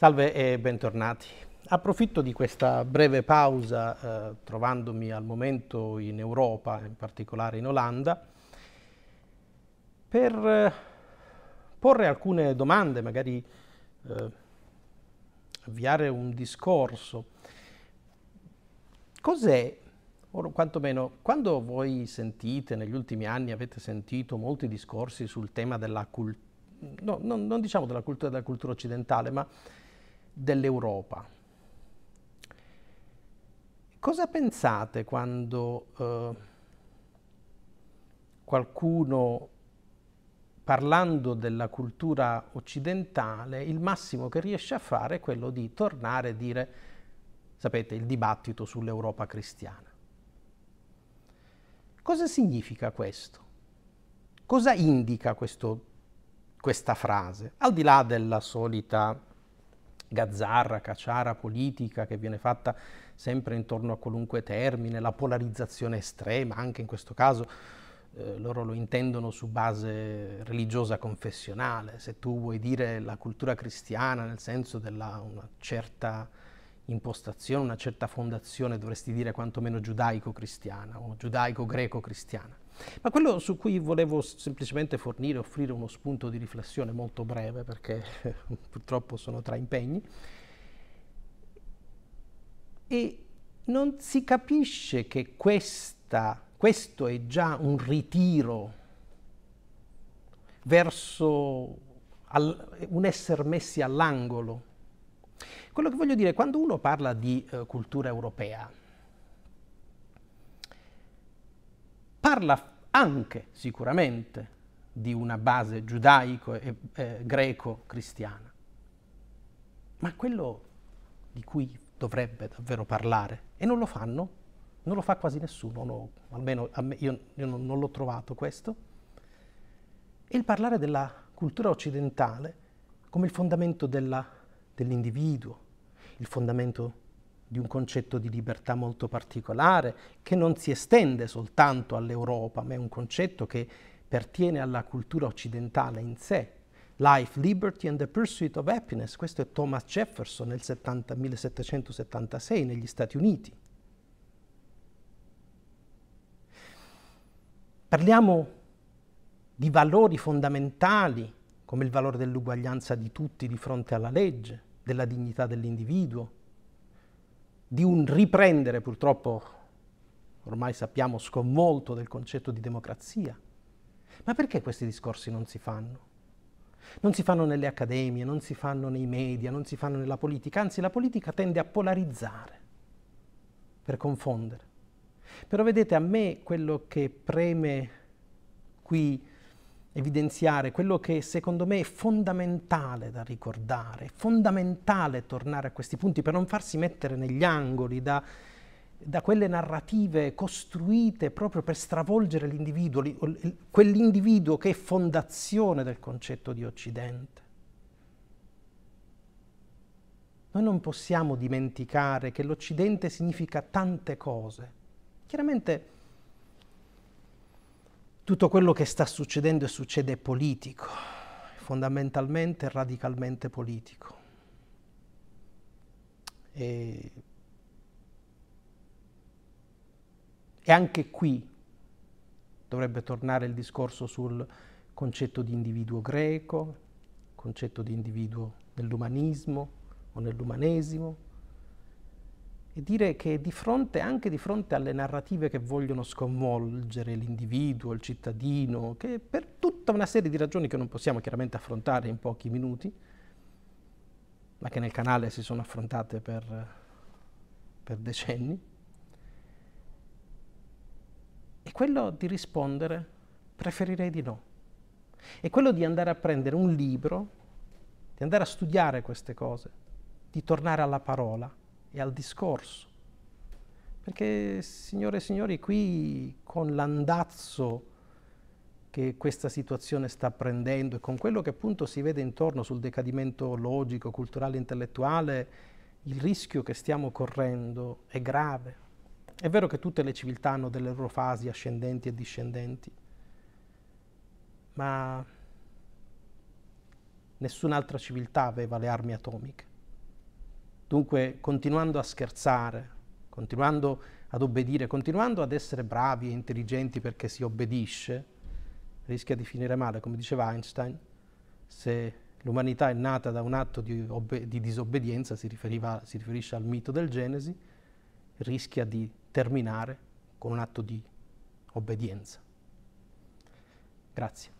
Salve e bentornati. Approfitto di questa breve pausa, eh, trovandomi al momento in Europa, in particolare in Olanda, per eh, porre alcune domande, magari eh, avviare un discorso. Cos'è, o quantomeno, quando voi sentite, negli ultimi anni avete sentito molti discorsi sul tema della cultura, no, non, non diciamo della cultura, della cultura occidentale, ma dell'Europa. Cosa pensate quando eh, qualcuno, parlando della cultura occidentale, il massimo che riesce a fare è quello di tornare e dire, sapete, il dibattito sull'Europa cristiana? Cosa significa questo? Cosa indica questo, questa frase? Al di là della solita gazzarra, caciara politica che viene fatta sempre intorno a qualunque termine, la polarizzazione estrema, anche in questo caso eh, loro lo intendono su base religiosa confessionale, se tu vuoi dire la cultura cristiana nel senso della una certa impostazione, una certa fondazione, dovresti dire quantomeno giudaico-cristiana o giudaico-greco-cristiana. Ma quello su cui volevo semplicemente fornire, offrire uno spunto di riflessione molto breve, perché purtroppo sono tra impegni, e non si capisce che questa, questo è già un ritiro verso al, un essere messi all'angolo quello che voglio dire, quando uno parla di eh, cultura europea, parla anche sicuramente di una base giudaico e eh, greco-cristiana, ma quello di cui dovrebbe davvero parlare, e non lo fanno, non lo fa quasi nessuno, no, almeno me, io, io non, non l'ho trovato questo, è il parlare della cultura occidentale come il fondamento dell'individuo, il fondamento di un concetto di libertà molto particolare che non si estende soltanto all'Europa, ma è un concetto che pertiene alla cultura occidentale in sé. Life, Liberty and the Pursuit of Happiness, questo è Thomas Jefferson nel 70, 1776 negli Stati Uniti. Parliamo di valori fondamentali come il valore dell'uguaglianza di tutti di fronte alla legge, della dignità dell'individuo, di un riprendere purtroppo, ormai sappiamo, sconvolto del concetto di democrazia. Ma perché questi discorsi non si fanno? Non si fanno nelle accademie, non si fanno nei media, non si fanno nella politica, anzi la politica tende a polarizzare, per confondere. Però vedete, a me quello che preme qui evidenziare quello che secondo me è fondamentale da ricordare, è fondamentale tornare a questi punti per non farsi mettere negli angoli da, da quelle narrative costruite proprio per stravolgere l'individuo, quell'individuo che è fondazione del concetto di Occidente. Noi non possiamo dimenticare che l'Occidente significa tante cose. Chiaramente tutto quello che sta succedendo e succede è politico, fondamentalmente e radicalmente politico. E, e anche qui dovrebbe tornare il discorso sul concetto di individuo greco, concetto di individuo nell'umanismo o nell'umanesimo, e dire che di fronte, anche di fronte alle narrative che vogliono sconvolgere l'individuo, il cittadino, che per tutta una serie di ragioni che non possiamo chiaramente affrontare in pochi minuti, ma che nel canale si sono affrontate per, per decenni, è quello di rispondere preferirei di no. È quello di andare a prendere un libro, di andare a studiare queste cose, di tornare alla parola, e al discorso. Perché, signore e signori, qui con l'andazzo che questa situazione sta prendendo e con quello che appunto si vede intorno sul decadimento logico, culturale, intellettuale, il rischio che stiamo correndo è grave. È vero che tutte le civiltà hanno delle loro fasi ascendenti e discendenti, ma nessun'altra civiltà aveva le armi atomiche. Dunque, continuando a scherzare, continuando ad obbedire, continuando ad essere bravi e intelligenti perché si obbedisce, rischia di finire male, come diceva Einstein, se l'umanità è nata da un atto di, di disobbedienza, si, si riferisce al mito del Genesi, rischia di terminare con un atto di obbedienza. Grazie.